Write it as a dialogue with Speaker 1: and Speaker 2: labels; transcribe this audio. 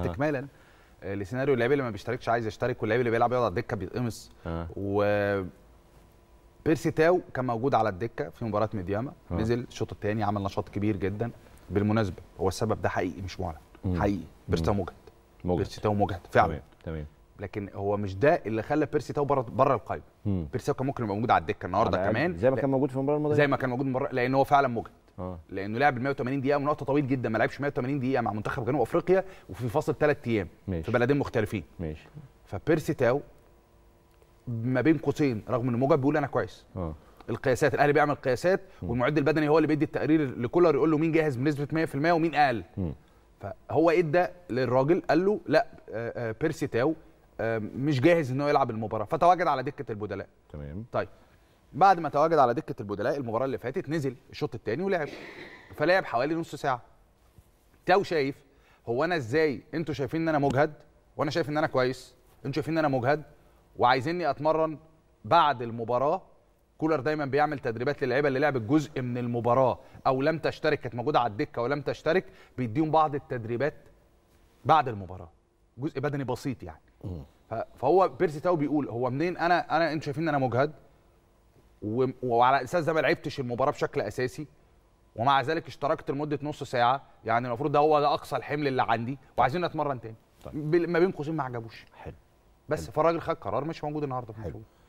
Speaker 1: استكمالا آه، لسيناريو اللاعب اللي ما بيشتركش عايز يشترك واللاعب اللي بيلعب يقعد على الدكه بيتقمص و بيرسي تاو كان موجود على الدكه في مباراه ميدياما نزل الشوط الثاني عمل نشاط كبير جدا بالمناسبه هو السبب ده حقيقي مش معلن حقيقي بيرسي تاو مجهد بيرسي تاو مجهد فعلا تمام تمام لكن هو مش ده اللي خلى بيرسي تاو بره بره القايمه بيرسي تاو كان ممكن يبقى موجود على الدكه النهارده كمان زي ما كان موجود في المباراه الماضيه زي ما كان موجود المباراه لان هو فعلا مجهد آه. لانه لعب ال 180 دقيقه وقت طويل جدا ما لعبش 180 دقيقه مع منتخب جنوب افريقيا وفي فاصل ثلاث ايام في بلدين مختلفين ماشي فبيرسي تاو ما بين قوسين رغم ان موجب بيقول انا كويس اه القياسات الاهلي بيعمل قياسات والمعد البدني هو اللي بيدي التقرير لكولر يقول له مين جاهز بنسبه 100% ومين اقل فهو ادى للراجل قال له لا آه، آه، بيرسي تاو مش جاهز انه يلعب المباراه فتواجد على دكه البدلاء تمام طيب بعد ما تواجد على دكه البدلاء المباراه اللي فاتت نزل الشوط الثاني ولعب فلعب حوالي نص ساعه تاو شايف هو انا ازاي انتوا شايفين ان انا مجهد وانا شايف ان انا كويس انتوا شايفين ان انا مجهد وعايزيني اتمرن بعد المباراه كولر دايما بيعمل تدريبات للعيبه اللي لعبت جزء من المباراه او لم تشترك كانت موجوده على الدكه ولم تشترك بيديهم بعض التدريبات بعد المباراه جزء بدني بسيط يعني فهو بيرسي تاو بيقول هو منين انا انا انتوا شايفين ان انا مجهد وعلى اساس ده ما لعبتش المباراه بشكل اساسي ومع ذلك اشتركت لمده نص ساعه يعني المفروض ده هو ده اقصى الحمل اللي عندي وعايزين اتمرن تاني طيب. ما بين قوسين ما عجبوش حلو بس فالراجل خد قرار مش موجود النهارده في حلو.